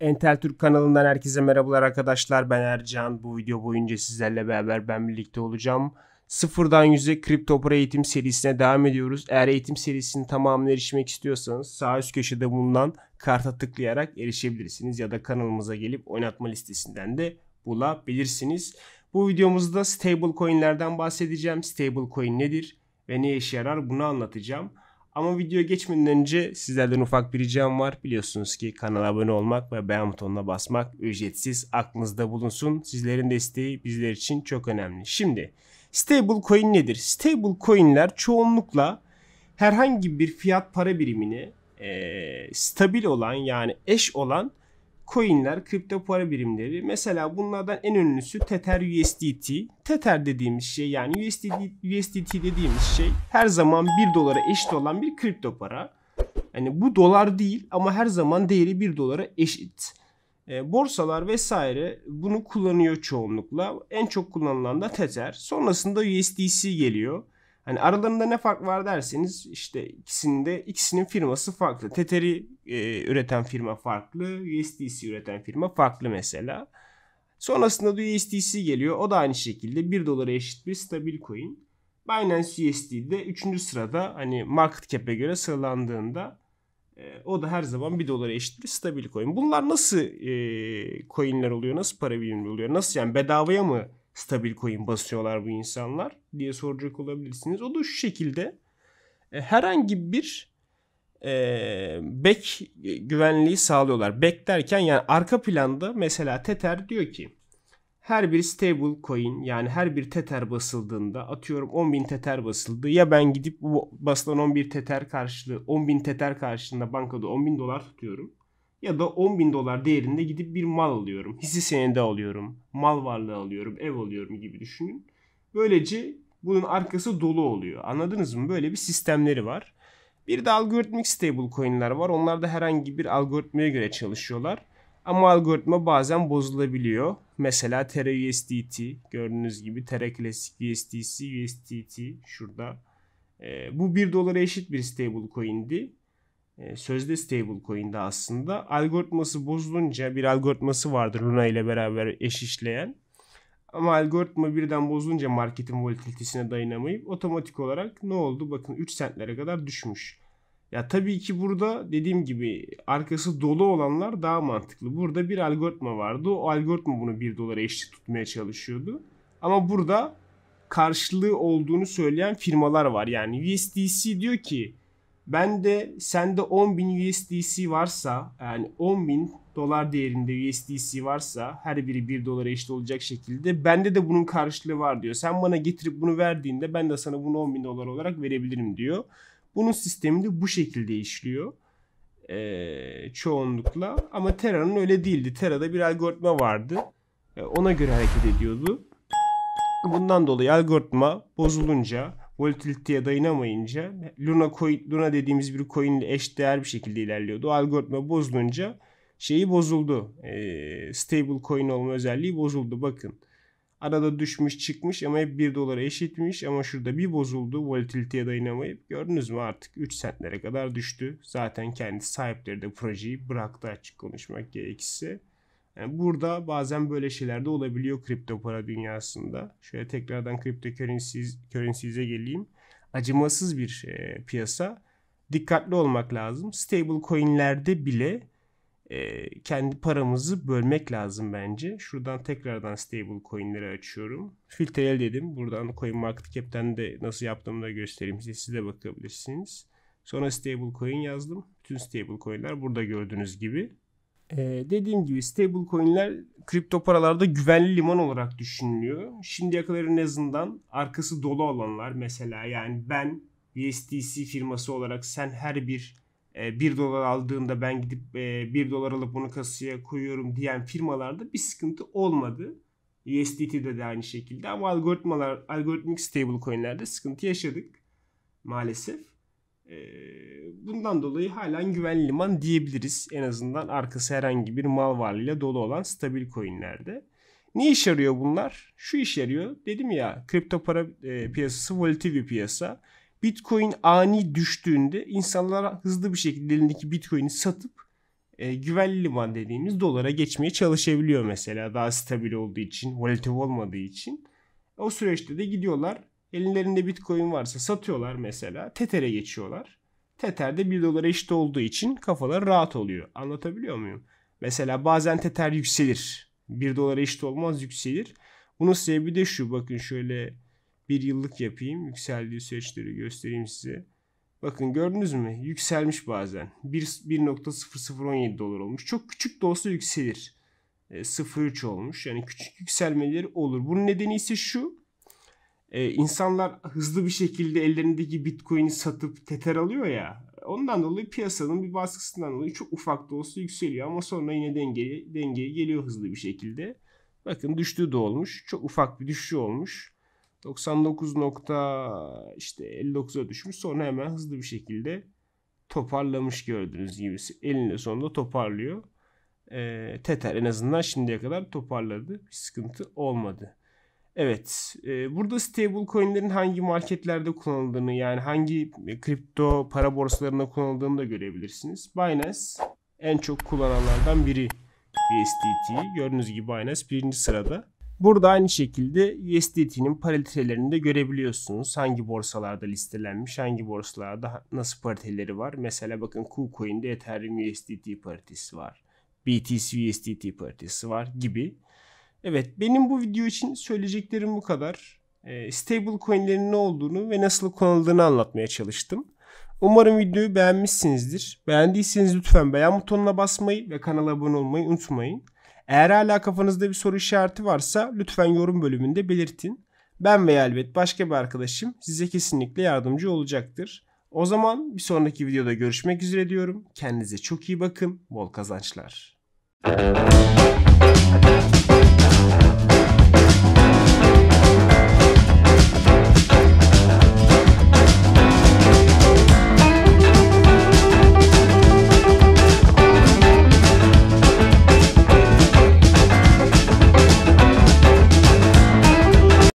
Entel Türk kanalından herkese merhabalar arkadaşlar. Ben Ercan. Bu video boyunca sizlerle beraber ben birlikte olacağım. Sıfırdan yüze kripto para eğitim serisine devam ediyoruz. Eğer eğitim serisinin tamamına erişmek istiyorsanız sağ üst köşede bulunan karta tıklayarak erişebilirsiniz. Ya da kanalımıza gelip oynatma listesinden de bulabilirsiniz. Bu videomuzda stable coinlerden bahsedeceğim. Stable coin nedir ve ne işe yarar bunu anlatacağım. Ama videoya geçmeden önce sizlerden ufak bir ricam var. Biliyorsunuz ki kanala abone olmak ve beğen butonuna basmak ücretsiz aklınızda bulunsun. Sizlerin desteği bizler için çok önemli. Şimdi stable coin nedir? Stable coinler çoğunlukla herhangi bir fiyat para birimini e, stabil olan yani eş olan coinler, kripto para birimleri. Mesela bunlardan en ünlüsü Tether USDT. Tether dediğimiz şey yani USDT, USDT dediğimiz şey her zaman 1 dolara eşit olan bir kripto para. Yani bu dolar değil ama her zaman değeri 1 dolara eşit. E, borsalar vesaire bunu kullanıyor çoğunlukla. En çok kullanılan da Tether. Sonrasında USDC geliyor. Hani aralarında ne fark var derseniz işte ikisinde ikisinin firması farklı. Tether'i e, üreten firma farklı. USDC üreten firma farklı mesela. Sonrasında da USDC geliyor. O da aynı şekilde 1 dolara eşit bir stabil coin. Binance de 3. sırada hani market cap'e göre sıralandığında e, o da her zaman 1 dolara eşit bir stabil coin. Bunlar nasıl e, coinler oluyor? Nasıl para birimi oluyor? Nasıl yani bedavaya mı stabil coin basıyorlar bu insanlar diye soracak olabilirsiniz. O da şu şekilde e, herhangi bir e, back güvenliği sağlıyorlar. Back derken yani arka planda mesela Tether diyor ki her bir stable coin yani her bir Tether basıldığında atıyorum 10.000 Tether basıldı. Ya ben gidip bu basılan 11 Tether karşılığı 10.000 Tether karşılığında bankada 10.000 dolar tutuyorum ya da 10 bin dolar değerinde gidip bir mal alıyorum. Hisse senedi alıyorum, mal varlığı alıyorum, ev alıyorum gibi düşünün. Böylece bunun arkası dolu oluyor. Anladınız mı? Böyle bir sistemleri var. Bir de algoritmik stable coin'ler var. Onlar da herhangi bir algoritmaya göre çalışıyorlar. Ama algoritma bazen bozulabiliyor. Mesela Terra USDT gördüğünüz gibi Terra Classic USDC, USDT şurada. E, bu 1 dolara eşit bir stable coin'di. Ee, sözde stable coin'de aslında algoritması bozulunca bir algoritması vardır Luna ile beraber eşişleyen. Ama algoritma birden bozulunca marketin volatilitesine dayanamayıp otomatik olarak ne oldu? Bakın 3 sentlere kadar düşmüş. Ya tabii ki burada dediğim gibi arkası dolu olanlar daha mantıklı. Burada bir algoritma vardı. O algoritma bunu 1 dolara eşit tutmaya çalışıyordu. Ama burada karşılığı olduğunu söyleyen firmalar var. Yani USDC diyor ki ben de sende 10.000 USDC varsa yani 10.000 dolar değerinde USDC varsa her biri 1 dolara eşit olacak şekilde bende de bunun karşılığı var diyor. Sen bana getirip bunu verdiğinde ben de sana bunu 10.000 dolar olarak verebilirim diyor. Bunun sistemi de bu şekilde işliyor ee, çoğunlukla ama Terra'nın öyle değildi. Terra'da bir algoritma vardı. E, ona göre hareket ediyordu. Bundan dolayı algoritma bozulunca volatiliteye dayanamayınca Luna, coin, Luna dediğimiz bir coin eş değer bir şekilde ilerliyordu. algoritma bozulunca şeyi bozuldu. E, stable coin olma özelliği bozuldu. Bakın arada düşmüş çıkmış ama hep 1 dolara eşitmiş ama şurada bir bozuldu volatiliteye dayanamayıp gördünüz mü artık 3 sentlere kadar düştü. Zaten kendi sahipleri de projeyi bıraktı açık konuşmak gerekirse. Yani e, burada bazen böyle şeyler de olabiliyor kripto para dünyasında. Şöyle tekrardan kripto currency'e geleyim. Acımasız bir e, piyasa. Dikkatli olmak lazım. Stable coin'lerde bile e, kendi paramızı bölmek lazım bence. Şuradan tekrardan stable coin'leri açıyorum. Filtrele dedim. Buradan coin market cap'ten de nasıl yaptığımı da göstereyim size. Siz de bakabilirsiniz. Sonra stable coin yazdım. Bütün stable coin'ler burada gördüğünüz gibi. E, dediğim gibi stable coinler kripto paralarda güvenli liman olarak düşünülüyor. Şimdiye kadar en azından arkası dolu olanlar mesela yani ben USDC firması olarak sen her bir e, 1 dolar aldığında ben gidip e, 1 dolar alıp onu kasaya koyuyorum diyen firmalarda bir sıkıntı olmadı. USDT'de de aynı şekilde ama algoritmalar, algoritmik stable coinlerde sıkıntı yaşadık maalesef bundan dolayı halen güvenli liman diyebiliriz. En azından arkası herhangi bir mal varlığıyla dolu olan stabil coinlerde. Ne iş yarıyor bunlar? Şu iş yarıyor. Dedim ya kripto para piyasası volatil bir piyasa. Bitcoin ani düştüğünde insanlar hızlı bir şekilde elindeki Bitcoin'i satıp e, güvenli liman dediğimiz dolara geçmeye çalışabiliyor mesela. Daha stabil olduğu için, volatil olmadığı için. O süreçte de gidiyorlar Ellerinde Bitcoin varsa satıyorlar mesela. Tether'e geçiyorlar. Tether de 1 dolara eşit olduğu için kafaları rahat oluyor. Anlatabiliyor muyum? Mesela bazen Tether yükselir. 1 dolara eşit olmaz yükselir. Bunun sebebi de şu. Bakın şöyle bir yıllık yapayım. Yükseldiği süreçleri göstereyim size. Bakın gördünüz mü? Yükselmiş bazen. 1.0017 dolar olmuş. Çok küçük de olsa yükselir. 0.3 e, olmuş. Yani küçük yükselmeleri olur. Bunun nedeni ise şu e, insanlar hızlı bir şekilde ellerindeki bitcoin'i satıp teter alıyor ya. Ondan dolayı piyasanın bir baskısından dolayı çok ufak da olsa yükseliyor ama sonra yine dengeye, dengeye geliyor hızlı bir şekilde. Bakın düştüğü de olmuş. Çok ufak bir düşüş olmuş. 99 nokta işte 59'a düşmüş. Sonra hemen hızlı bir şekilde toparlamış gördüğünüz gibi. Elinde sonunda toparlıyor. E, Tether en azından şimdiye kadar toparladı. Bir sıkıntı olmadı. Evet. E, burada stable coinlerin hangi marketlerde kullanıldığını yani hangi e, kripto para borsalarında kullanıldığını da görebilirsiniz. Binance en çok kullananlardan biri USDT'yi. Gördüğünüz gibi Binance birinci sırada. Burada aynı şekilde USDT'nin paritelerini de görebiliyorsunuz. Hangi borsalarda listelenmiş, hangi borsalarda nasıl pariteleri var. Mesela bakın KuCoin'de Ethereum USDT paritesi var. BTC USDT paritesi var gibi. Evet benim bu video için söyleyeceklerim bu kadar. Ee, stable coinlerin ne olduğunu ve nasıl kullanıldığını anlatmaya çalıştım. Umarım videoyu beğenmişsinizdir. Beğendiyseniz lütfen beğen butonuna basmayı ve kanala abone olmayı unutmayın. Eğer hala kafanızda bir soru işareti varsa lütfen yorum bölümünde belirtin. Ben veya elbet başka bir arkadaşım size kesinlikle yardımcı olacaktır. O zaman bir sonraki videoda görüşmek üzere diyorum. Kendinize çok iyi bakın. Bol kazançlar. Müzik